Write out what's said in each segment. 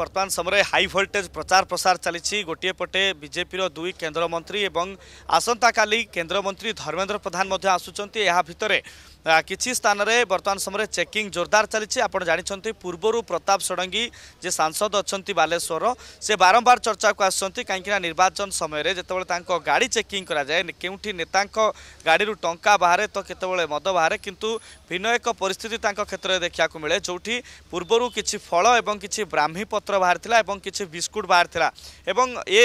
ବର୍ତ୍ତମାନ ସମୟରେ high voltage ପ୍ରଚାର ପ୍ରସାର ଚାଲିଛି ଗୋଟିଏ ପଟେ ବିଜେପିର ଦୁଇ କେନ୍ଦ୍ରମନ୍ତ୍ରୀ ଏବଂ ଆସନ୍ତାକାଲି କେନ୍ଦ୍ରମନ୍ତ୍ରୀ ଧର୍ମେନ୍ଦ୍ର ପ୍ରଧାନ ମଧ୍ୟ ଆସୁଛନ୍ତି ଏହା ଭିତରେ କିଛି ସ୍ଥାନରେ ବର୍ତ୍ତମାନ ସମୟରେ ଚେକିଂ ଜୋରଦାର ଚାଲିଛି ଆପଣ ଜାଣିଛନ୍ତି ପୂର୍ବରୁ ପ୍ରତାପ ଷଡ଼ଙ୍ଗୀ ଯେ ସାଂସଦ ଅଛନ୍ତି ବାଲେଶ୍ୱରର ସେ ବାରମ୍ବାର ଚର୍ଚ୍ଚାକୁ ଆସୁଛନ୍ତି କାହିଁକିନା ନିର୍ବାଚନ ସମୟରେ ଯେତେବେଳେ ତାଙ୍କ ଗାଡ଼ି ଚେକିଂ କରାଯାଏ କେଉଁଠି ନେତାଙ୍କ ଗାଡ଼ିରୁ ଟଙ୍କା ବାହାରେ ତ କେତେବେଳେ ମଦ ବାହାରେ କିନ୍ତୁ ଭିନ୍ନ ଏକ ପରିସ୍ଥିତି ତାଙ୍କ କ୍ଷେତ୍ରରେ ଦେଖିବାକୁ ମିଳେ ଯେଉଁଠି ପୂର୍ବରୁ କିଛି ଫଳ ଏବଂ କିଛି ବ୍ରାହ୍ମୀ ପତ୍ର ବାହାରିଥିଲା ଏବଂ କିଛି ବିସ୍କୁଟ୍ ବାହାରିଥିଲା ଏବଂ ଏ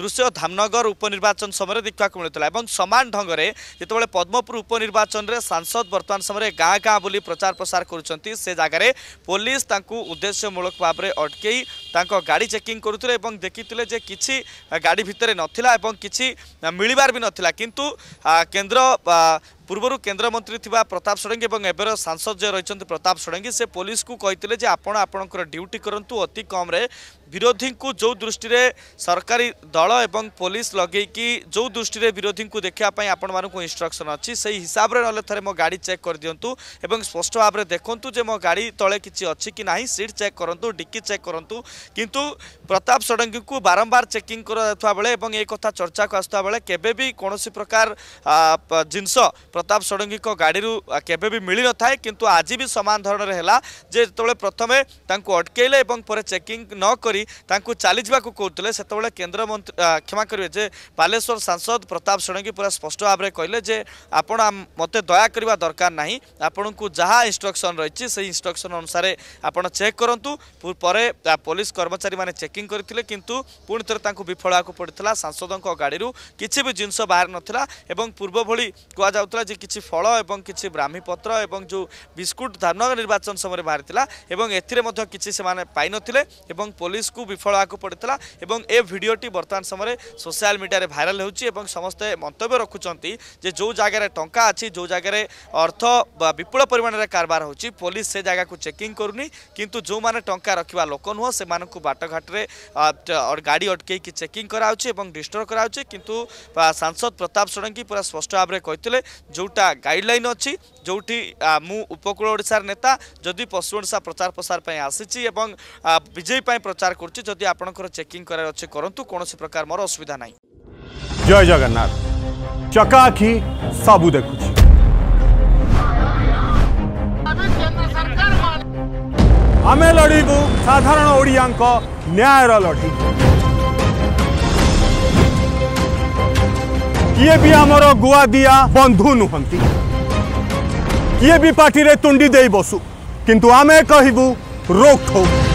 ଦୃଶ୍ୟ ଧାମନଗର ଉପନିର୍ବାଚନ ସମୟରେ ଦେଖିବାକୁ ମିଳୁଥିଲା ଏବଂ ସମାନ ଢଙ୍ଗରେ ଯେତେବେଳେ ପଦ୍ମପୁର ଉପନିର୍ବାଚନରେ ସାଂସଦ ବର୍ତ୍ତମାନ ସମୟରେ ଗାଁ ଗାଁ ବୁଲି ପ୍ରଚାର ପ୍ରସାର କରୁଛନ୍ତି ସେ ଜାଗାରେ ପୋଲିସ ତାଙ୍କୁ ଉଦ୍ଦେଶ୍ୟମୂଳକ ଭାବରେ ଅଟକାଇ ତାଙ୍କ ଗାଡ଼ି ଚେକିଂ କରୁଥିଲେ ଏବଂ ଦେଖିଥିଲେ ଯେ କିଛି ଗାଡ଼ି ଭିତରେ ନଥିଲା ଏବଂ କିଛି ମିଳିବାର ବି ନଥିଲା କିନ୍ତୁ କେନ୍ଦ୍ର পূর্বর কেন্দ্রমন্ত্রী থাকা প্রতাপ ষড়ঙ্গী এবং এবার সাংসদ যে রয়েছেন প্রতাপ ষড়ঙ্গী সে পুলিশকে কে যে আপনার আপনার ডিউটি করতু অতি কমরে বিরোধীকে যে দৃষ্টি সরকারি দল এবং পুলিশ লগাইকি যে দৃষ্টি বিরোধীকে দেখা আপন মানুষ ইনস্ট্রকশন অছি সেই হিসাবে নহলে থাকে মো গাড়ি চেক করে দিও এবং স্পষ্ট ভাবে দেখুন যে মো গাড়ি তলে কিছু অছি কি না সিট চেক করতু ডিকি চেক করতু কিন্তু প্রতাপ ষড়ঙ্গী বারম্বার চেকিং করা বেড়ে এবং এই কথা চর্চা আসুয়া বেড়ে কেবে বি কোণী প্রকার জিনিস प्रताप षडंगी गाड़ी के भी मिल न था कि आज भी सामान धरण है जो प्रथम अटकैले पर चेकिंग नक चली चलीजा कहते से केन्द्रमंत्री क्षमा करेंगे जे बालेश्वर सांसद प्रताप षडंगी पूरा स्पष्ट भाव में कहले आप मत दया करने दरकार ना आपण को जहाँ इनस्ट्रक्शन रही इन्स्ट्रक्शन अनुसार आप चेक करूँ पुलिस कर्मचारी मैंने चेकिंग करते कि पुणी थे विफल पड़ा सांसदों गाड़ी किसी भी जिनस बाहर नाला पूर्व भाई कहला ଆଜି କିଛି ଫଳ ଏବଂ କିଛି ବ୍ରାହ୍ମୀପତ୍ର ଏବଂ ଯେଉଁ ବିସ୍କୁଟ୍ ଧାମନଗର ନିର୍ବାଚନ ସମୟରେ ବାହାରିଥିଲା ଏବଂ ଏଥିରେ ମଧ୍ୟ କିଛି ସେମାନେ ପାଇନଥିଲେ ଏବଂ ପୋଲିସକୁ ବିଫଳ ହେବାକୁ ପଡ଼ିଥିଲା ଏବଂ ଏ ଭିଡ଼ିଓଟି ବର୍ତ୍ତମାନ ସମୟରେ ସୋସିଆଲ ମିଡ଼ିଆରେ ଭାଇରାଲ ହେଉଛି ଏବଂ ସମସ୍ତେ ମନ୍ତବ୍ୟ ରଖୁଛନ୍ତି ଯେ ଯେଉଁ ଜାଗାରେ ଟଙ୍କା ଅଛି ଯେଉଁ ଜାଗାରେ ଅର୍ଥ ବିପୁଳ ପରିମାଣରେ କାରବାର ହେଉଛି ପୋଲିସ ସେ ଜାଗାକୁ ଚେକିଂ କରୁନି କିନ୍ତୁ ଯେଉଁମାନେ ଟଙ୍କା ରଖିବା ଲୋକ ନୁହଁ ସେମାନଙ୍କୁ ବାଟଘାଟରେ ଗାଡ଼ି ଅଟକେଇକି ଚେକିଂ କରାହେଉଛି ଏବଂ ଡିଷ୍ଟର୍ବ କରାହେଉଛି କିନ୍ତୁ ସାଂସଦ ପ୍ରତାପ ଷଡ଼ଙ୍ଗୀ ପୁରା ସ୍ପଷ୍ଟ ଭାବରେ କହିଥିଲେ ଯେଉଁଟା ଗାଇଡ଼ଲାଇନ୍ ଅଛି ଯେଉଁଠି ମୁଁ ଉପକୂଳ ଓଡ଼ିଶାର ନେତା ଯଦି ପଶ୍ଚିମ ଓଡ଼ିଶା ପ୍ରଚାର ପ୍ରସାର ପାଇଁ ଆସିଛି ଏବଂ ବିଜେପି ପାଇଁ ପ୍ରଚାର କରୁଛି ଯଦି ଆପଣଙ୍କର ଚେକିଂ କରାର ଅଛି କରନ୍ତୁ କୌଣସି ପ୍ରକାର ମୋର ଅସୁବିଧା ନାହିଁ ଜୟ ଜଗନ୍ନାଥ ଚକାଆଖି ସବୁ ଦେଖୁଛି ଆମେ ଲଢ଼ିବୁ ସାଧାରଣ ଓଡ଼ିଆଙ୍କ ନ୍ୟାୟର ଲଢ଼େଇ किए भी आमर गुआ दिया बंधु नुहत किए भी पार्टी तुंडी दे बसु किंतु आमे कहबू रोकठोक